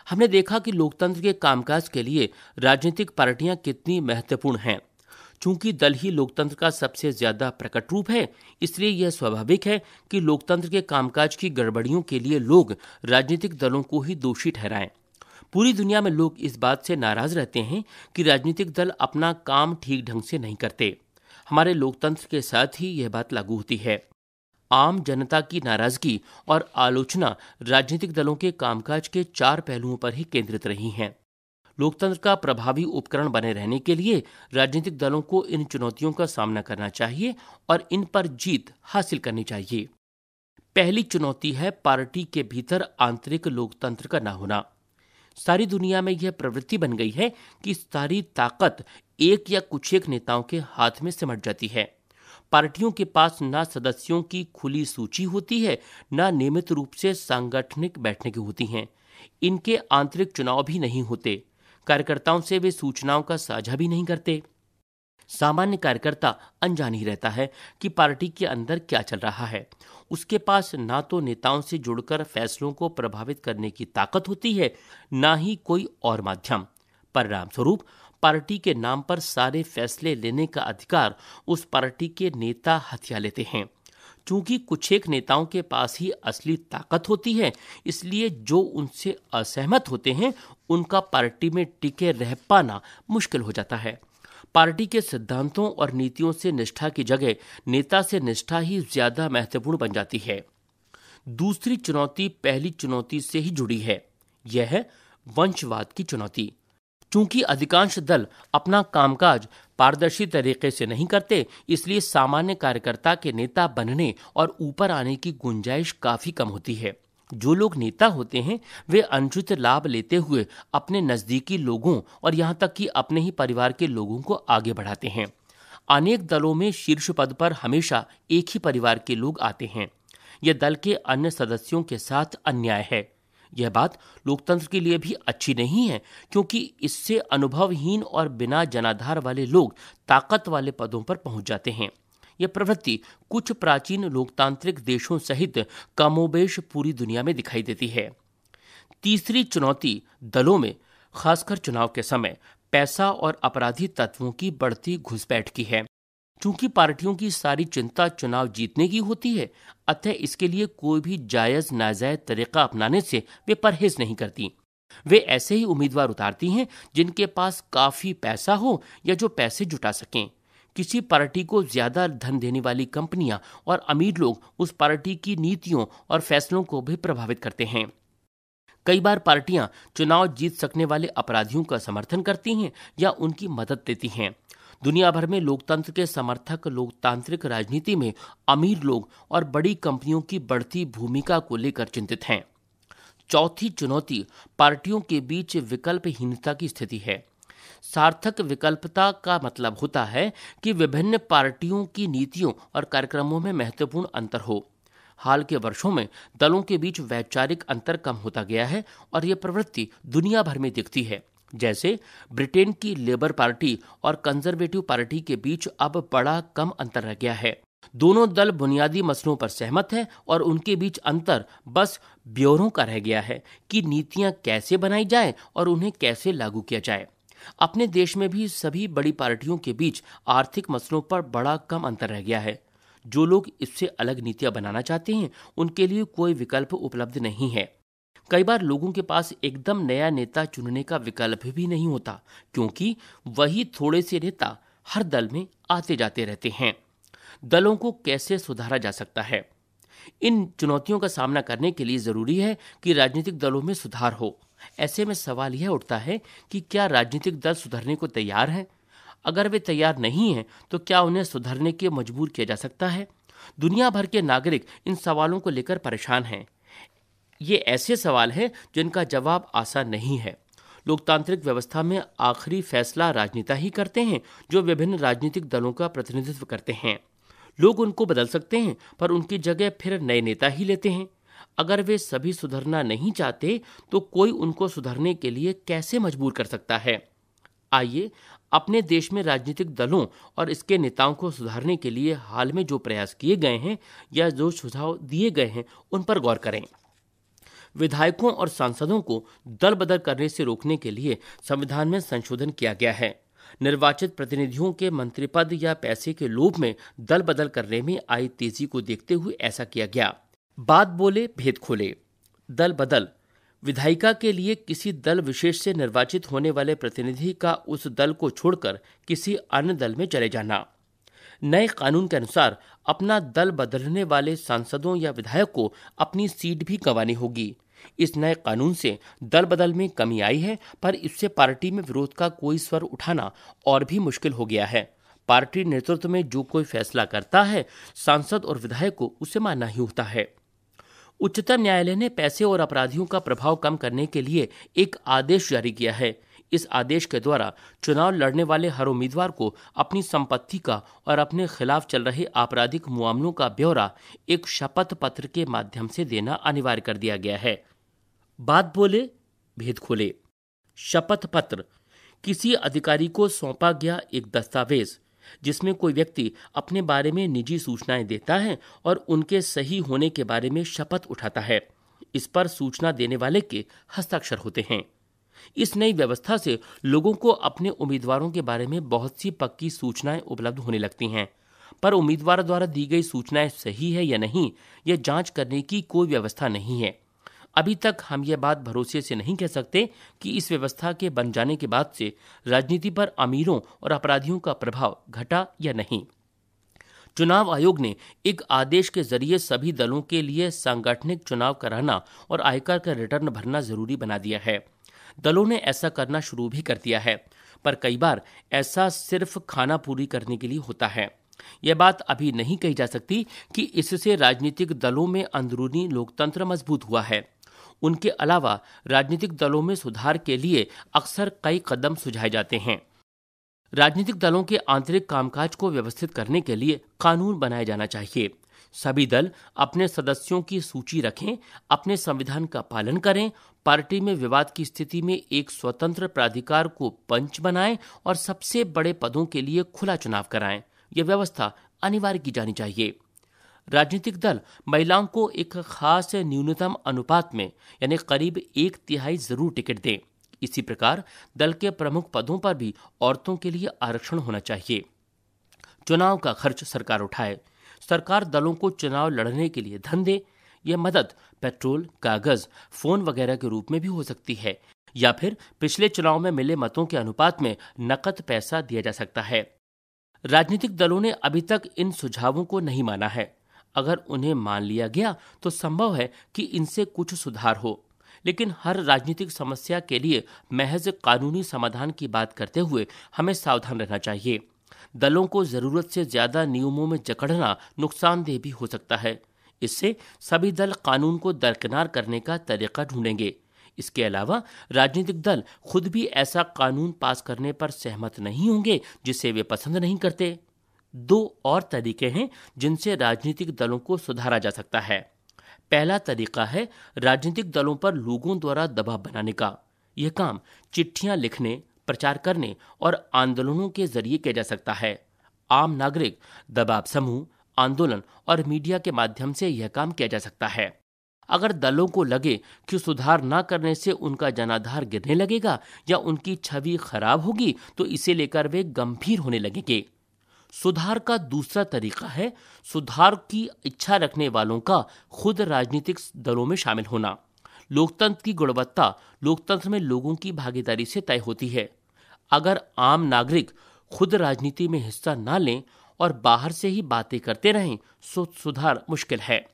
हमने देखा कि लोकतंत्र के कामकाज के लिए राजनीतिक पार्टियां कितनी महत्वपूर्ण हैं चूंकि दल ही लोकतंत्र का सबसे ज्यादा प्रकट रूप है इसलिए यह स्वाभाविक है कि लोकतंत्र के कामकाज की गड़बड़ियों के लिए लोग राजनीतिक दलों को ही दोषी ठहराएं पूरी दुनिया में लोग इस बात से नाराज रहते हैं कि राजनीतिक दल अपना काम ठीक ढंग से नहीं करते हमारे लोकतंत्र के साथ ही यह बात लागू होती है आम जनता की नाराजगी और आलोचना राजनीतिक दलों के कामकाज के चार पहलुओं पर ही केंद्रित रही हैं लोकतंत्र का प्रभावी उपकरण बने रहने के लिए राजनीतिक दलों को इन चुनौतियों का सामना करना चाहिए और इन पर जीत हासिल करनी चाहिए पहली चुनौती है पार्टी के भीतर आंतरिक लोकतंत्र का न होना सारी दुनिया में यह प्रवृत्ति बन गई है कि सारी ताकत एक या कुछ एक नेताओं के हाथ में सिमट जाती है पार्टियों के पास न सदस्यों की खुली सूची होती है न नियमित रूप से सांगठनिक बैठने की होती हैं इनके आंतरिक चुनाव भी नहीं होते कार्यकर्ताओं से वे सूचनाओं का साझा भी नहीं करते सामान्य कार्यकर्ता अनजान ही रहता है कि पार्टी के अंदर क्या चल रहा है उसके पास ना तो नेताओं से जुड़कर फैसलों को प्रभावित करने की ताकत होती है ना ही कोई और माध्यम परिणाम स्वरूप पार्टी के नाम पर सारे फैसले लेने का अधिकार उस पार्टी के नेता हथिया लेते हैं चूंकि कुछ एक नेताओं के पास ही असली ताकत होती है इसलिए जो उनसे असहमत होते हैं उनका पार्टी में टिके रह पाना मुश्किल हो जाता है पार्टी के सिद्धांतों और नीतियों से निष्ठा की जगह नेता से निष्ठा ही ज्यादा महत्वपूर्ण बन जाती है दूसरी चुनौती पहली चुनौती से ही जुड़ी है यह है वंशवाद की चुनौती चूंकि अधिकांश दल अपना कामकाज पारदर्शी तरीके से नहीं करते इसलिए सामान्य कार्यकर्ता के नेता बनने और ऊपर आने की गुंजाइश काफी कम होती है जो लोग नेता होते हैं वे अनुचित लाभ लेते हुए अपने नजदीकी लोगों और यहाँ तक कि अपने ही परिवार के लोगों को आगे बढ़ाते हैं अनेक दलों में शीर्ष पद पर हमेशा एक ही परिवार के लोग आते हैं यह दल के अन्य सदस्यों के साथ अन्याय है यह बात लोकतंत्र के लिए भी अच्छी नहीं है क्योंकि इससे अनुभवहीन और बिना जनाधार वाले लोग ताकत वाले पदों पर पहुंच जाते हैं यह प्रवृत्ति कुछ प्राचीन लोकतांत्रिक देशों सहित कमोबेश पूरी दुनिया में दिखाई देती है तीसरी चुनौती दलों में खासकर चुनाव के समय पैसा और अपराधी तत्वों की बढ़ती घुसपैठ की है चूंकि पार्टियों की सारी चिंता चुनाव जीतने की होती है अतः इसके लिए कोई भी जायज नाजायज तरीका अपनाने से वे परहेज नहीं करती वे ऐसे ही उम्मीदवार उतारती हैं जिनके पास काफी पैसा हो या जो पैसे जुटा सकें किसी पार्टी को ज्यादा धन देने वाली कंपनियां और अमीर लोग उस पार्टी की नीतियों और फैसलों को भी प्रभावित करते हैं कई बार पार्टियां चुनाव जीत सकने वाले अपराधियों का समर्थन करती हैं या उनकी मदद देती हैं दुनिया भर में लोकतंत्र के समर्थक लोकतांत्रिक राजनीति में अमीर लोग और बड़ी कंपनियों की बढ़ती भूमिका को लेकर चिंतित हैं चौथी चुनौती पार्टियों के बीच विकल्पहीनता की स्थिति है सार्थक विकल्पता का मतलब होता है कि विभिन्न पार्टियों की नीतियों और कार्यक्रमों में महत्वपूर्ण अंतर हो हाल के वर्षों में दलों के बीच वैचारिक अंतर कम होता गया है और यह प्रवृत्ति दुनिया भर में दिखती है जैसे ब्रिटेन की लेबर पार्टी और कंजर्वेटिव पार्टी के बीच अब बड़ा कम अंतर रह गया है दोनों दल बुनियादी मसलों पर सहमत हैं और उनके बीच अंतर बस ब्योरों का रह गया है कि नीतियां कैसे बनाई जाए और उन्हें कैसे लागू किया जाए अपने देश में भी सभी बड़ी पार्टियों के बीच आर्थिक मसलों पर बड़ा कम अंतर रह गया है जो लोग इससे अलग नीतियां बनाना चाहते हैं उनके लिए कोई विकल्प उपलब्ध नहीं है कई बार लोगों के पास एकदम नया नेता चुनने का विकल्प भी नहीं होता क्योंकि वही थोड़े से नेता हर दल में आते जाते रहते हैं दलों को कैसे सुधारा जा सकता है इन चुनौतियों का सामना करने के लिए जरूरी है कि राजनीतिक दलों में सुधार हो ऐसे में सवाल यह उठता है कि क्या राजनीतिक दल सुधरने को तैयार हैं अगर वे तैयार नहीं हैं तो क्या उन्हें सुधरने के मजबूर किया जा सकता है दुनिया भर के नागरिक इन सवालों को लेकर परेशान हैं ये ऐसे सवाल हैं जिनका जवाब आसान नहीं है लोकतांत्रिक व्यवस्था में आखिरी फैसला राजनेता ही करते हैं जो विभिन्न राजनीतिक दलों का प्रतिनिधित्व करते हैं लोग उनको बदल सकते हैं पर उनकी जगह फिर नए नेता ही लेते हैं अगर वे सभी सुधरना नहीं चाहते तो कोई उनको सुधरने के लिए कैसे मजबूर कर सकता है आइए अपने देश में राजनीतिक दलों और इसके नेताओं को सुधारने के लिए हाल में जो प्रयास किए गए हैं या जो सुझाव दिए गए हैं उन पर गौर करें विधायकों और सांसदों को दल बदल करने से रोकने के लिए संविधान में संशोधन किया गया है निर्वाचित प्रतिनिधियों के मंत्री पद या पैसे के लोभ में दल बदल करने में आई तेजी को देखते हुए ऐसा किया गया बात बोले भेद खोले दल बदल विधायिका के लिए किसी दल विशेष से निर्वाचित होने वाले प्रतिनिधि का उस दल को छोड़कर किसी अन्य दल में चले जाना नए कानून के अनुसार अपना दल बदलने वाले सांसदों या विधायक को अपनी सीट भी गंवानी होगी इस नए कानून से दल बदल में कमी आई है पर इससे पार्टी में विरोध का कोई स्वर उठाना और भी मुश्किल हो गया है पार्टी नेतृत्व में जो कोई फैसला करता है सांसद और विधायक को उसे मानना ही होता है उच्चतम न्यायालय ने पैसे और अपराधियों का प्रभाव कम करने के लिए एक आदेश जारी किया है इस आदेश के द्वारा चुनाव लड़ने वाले हर उम्मीदवार को अपनी संपत्ति का और अपने खिलाफ चल रहे आपराधिक मामलों का ब्यौरा एक शपथ पत्र के माध्यम से देना अनिवार्य कर दिया गया है बात बोले भेद खोले शपथ पत्र किसी अधिकारी को सौंपा गया एक दस्तावेज जिसमें कोई व्यक्ति अपने बारे में निजी सूचनाएं देता है और उनके सही होने के बारे में शपथ उठाता है इस पर सूचना देने वाले के हस्ताक्षर होते हैं इस नई व्यवस्था से लोगों को अपने उम्मीदवारों के बारे में बहुत सी पक्की सूचनाएं उपलब्ध होने लगती हैं पर उम्मीदवार द्वारा दी गई सूचनाएं सही है या नहीं यह जांच करने की कोई व्यवस्था नहीं है अभी तक हम यह बात भरोसे से नहीं कह सकते कि इस व्यवस्था के बन जाने के बाद से राजनीति पर अमीरों और अपराधियों का प्रभाव घटा या नहीं चुनाव आयोग ने एक आदेश के जरिए सभी दलों के लिए सांगठनिक चुनाव कराना और आयकर का रिटर्न भरना जरूरी बना दिया है दलों ने ऐसा करना शुरू भी कर दिया है पर कई बार ऐसा सिर्फ खाना पूरी करने के लिए होता है यह बात अभी नहीं कही जा सकती कि इससे राजनीतिक दलों में अंदरूनी लोकतंत्र मजबूत हुआ है उनके अलावा राजनीतिक दलों में सुधार के लिए अक्सर कई कदम सुझाए जाते हैं राजनीतिक दलों के आंतरिक कामकाज को व्यवस्थित करने के लिए कानून बनाया जाना चाहिए सभी दल अपने सदस्यों की सूची रखें अपने संविधान का पालन करें पार्टी में विवाद की स्थिति में एक स्वतंत्र प्राधिकार को पंच बनाएं और सबसे बड़े पदों के लिए खुला चुनाव कराएं यह व्यवस्था अनिवार्य की जानी चाहिए राजनीतिक दल महिलाओं को एक खास न्यूनतम अनुपात में यानी करीब एक तिहाई जरूर टिकट दें इसी प्रकार दल के प्रमुख पदों पर भी औरतों के लिए आरक्षण होना चाहिए चुनाव का खर्च सरकार उठाए सरकार दलों को चुनाव लड़ने के लिए धन दे यह मदद पेट्रोल कागज फोन वगैरह के रूप में भी हो सकती है या फिर पिछले चुनाव में मिले मतों के अनुपात में नकद पैसा दिया जा सकता है राजनीतिक दलों ने अभी तक इन सुझावों को नहीं माना है अगर उन्हें मान लिया गया तो संभव है कि इनसे कुछ सुधार हो लेकिन हर राजनीतिक समस्या के लिए महज कानूनी समाधान की बात करते हुए हमें सावधान रहना चाहिए दलों को जरूरत से ज्यादा नियमों में जकड़ना नुकसानदेह भी हो सकता है इससे सभी दल कानून को दरकिनार करने का तरीका ढूंढेंगे इसके अलावा राजनीतिक दल खुद भी ऐसा कानून पास करने पर सहमत नहीं होंगे जिसे वे पसंद नहीं करते दो और तरीके हैं जिनसे राजनीतिक दलों को सुधारा जा सकता है पहला तरीका है राजनीतिक दलों पर लोगों द्वारा दबाव बनाने का यह काम चिट्ठियां लिखने प्रचार करने और आंदोलनों के जरिए किया जा सकता है आम नागरिक दबाव समूह आंदोलन और मीडिया के माध्यम से यह काम किया जा सकता है अगर दलों को लगे कि सुधार न करने से उनका जनाधार गिरने लगेगा या उनकी छवि खराब होगी तो इसे लेकर वे गंभीर होने लगेंगे सुधार का दूसरा तरीका है सुधार की इच्छा रखने वालों का खुद राजनीतिक दलों में शामिल होना लोकतंत्र की गुणवत्ता लोकतंत्र में लोगों की भागीदारी से तय होती है अगर आम नागरिक खुद राजनीति में हिस्सा ना लें और बाहर से ही बातें करते रहें सो सुधार मुश्किल है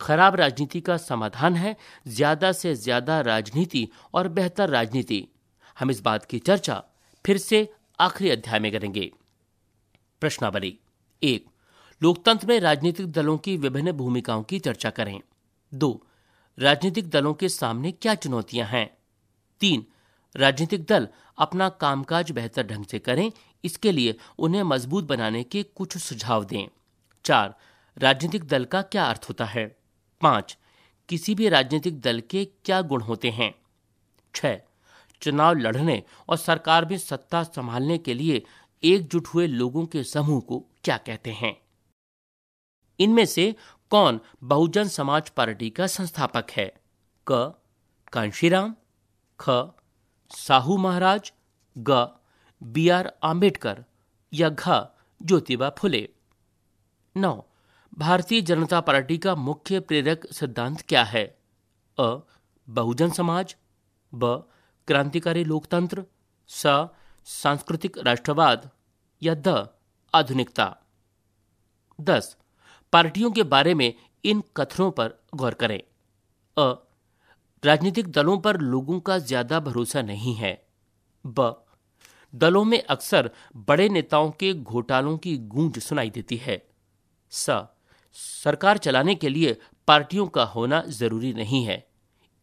खराब राजनीति का समाधान है ज्यादा से ज्यादा राजनीति और बेहतर राजनीति हम इस बात की चर्चा फिर से आखिरी अध्याय में करेंगे प्रश्नावली एक लोकतंत्र में राजनीतिक दलों की विभिन्न भूमिकाओं की चर्चा करें दो राजनीतिक दलों के सामने क्या चुनौतियां हैं तीन राजनीतिक दल अपना कामकाज बेहतर ढंग से करें इसके लिए उन्हें मजबूत बनाने के कुछ सुझाव दें चार राजनीतिक दल का क्या अर्थ होता है पांच किसी भी राजनीतिक दल के क्या गुण होते हैं छह चुनाव लड़ने और सरकार में सत्ता संभालने के लिए एकजुट हुए लोगों के समूह को क्या कहते हैं इनमें से कौन बहुजन समाज पार्टी का संस्थापक है क कांशीराम ख साहू महाराज ग बी आर आम्बेडकर या घ ज्योतिबा फुले नौ भारतीय जनता पार्टी का मुख्य प्रेरक सिद्धांत क्या है अ बहुजन समाज ब क्रांतिकारी लोकतंत्र स सांस्कृतिक राष्ट्रवाद या द आधुनिकता दस पार्टियों के बारे में इन कथनों पर गौर करें अ राजनीतिक दलों पर लोगों का ज्यादा भरोसा नहीं है ब दलों में अक्सर बड़े नेताओं के घोटालों की गूंज सुनाई देती है स सरकार चलाने के लिए पार्टियों का होना जरूरी नहीं है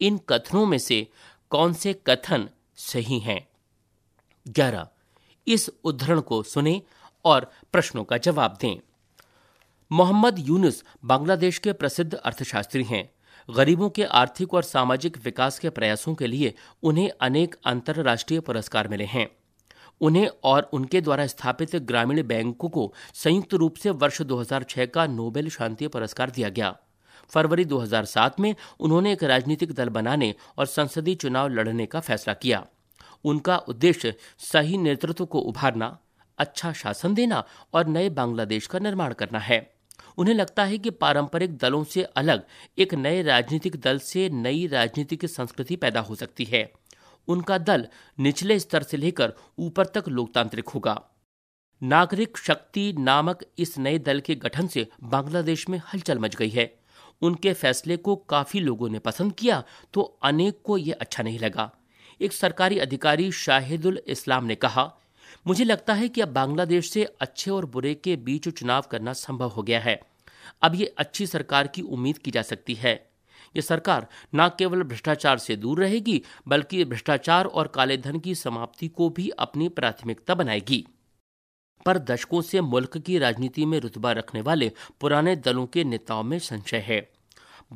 इन कथनों में से कौन से कथन सही हैं ग्यारह इस उद्धरण को सुने और प्रश्नों का जवाब दें मोहम्मद यूनुस बांग्लादेश के प्रसिद्ध अर्थशास्त्री हैं गरीबों के आर्थिक और सामाजिक विकास के प्रयासों के लिए उन्हें अनेक अंतर्राष्ट्रीय पुरस्कार मिले हैं उन्हें और उनके द्वारा स्थापित ग्रामीण बैंकों को संयुक्त रूप से वर्ष 2006 का नोबेल शांति पुरस्कार दिया गया फरवरी 2007 में उन्होंने एक राजनीतिक दल बनाने और संसदीय चुनाव लड़ने का फैसला किया उनका उद्देश्य सही नेतृत्व को उभारना अच्छा शासन देना और नए बांग्लादेश का निर्माण करना है उन्हें लगता है कि पारंपरिक दलों से अलग एक नए राजनीतिक दल से नई राजनीतिक संस्कृति पैदा हो सकती है उनका दल निचले स्तर से लेकर ऊपर तक लोकतांत्रिक होगा नागरिक शक्ति नामक इस नए दल के गठन से बांग्लादेश में हलचल मच गई है उनके फैसले को काफी लोगों ने पसंद किया तो अनेक को यह अच्छा नहीं लगा एक सरकारी अधिकारी शाहिदुल इस्लाम ने कहा मुझे लगता है कि अब बांग्लादेश से अच्छे और बुरे के बीच चुनाव करना संभव हो गया है अब ये अच्छी सरकार की उम्मीद की जा सकती है ये सरकार न केवल भ्रष्टाचार से दूर रहेगी बल्कि भ्रष्टाचार और काले धन की समाप्ति को भी अपनी प्राथमिकता बनाएगी पर दशकों से मुल्क की राजनीति में रुतबा रखने वाले पुराने दलों के नेताओं में संशय है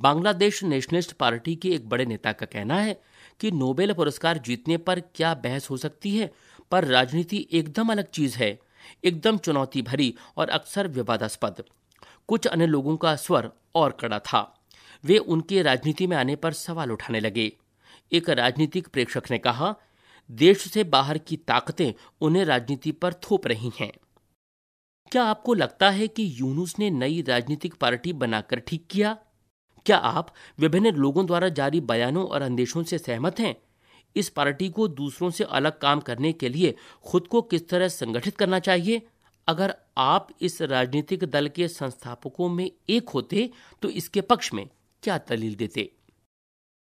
बांग्लादेश नेशनलिस्ट पार्टी के एक बड़े नेता का कहना है कि नोबेल पुरस्कार जीतने पर क्या बहस हो सकती है पर राजनीति एकदम अलग चीज है एकदम चुनौती भरी और अक्सर विवादास्पद कुछ अन्य लोगों का स्वर और कड़ा था वे उनके राजनीति में आने पर सवाल उठाने लगे एक राजनीतिक प्रेक्षक ने कहा देश से बाहर की ताकतें उन्हें राजनीति पर थोप रही हैं क्या आपको लगता है कि यूनुस ने नई राजनीतिक पार्टी बनाकर ठीक किया क्या आप विभिन्न लोगों द्वारा जारी बयानों और अंदेशों से सहमत हैं इस पार्टी को दूसरों से अलग काम करने के लिए खुद को किस तरह संगठित करना चाहिए अगर आप इस राजनीतिक दल के संस्थापकों में एक होते तो इसके पक्ष में क्या दलील देते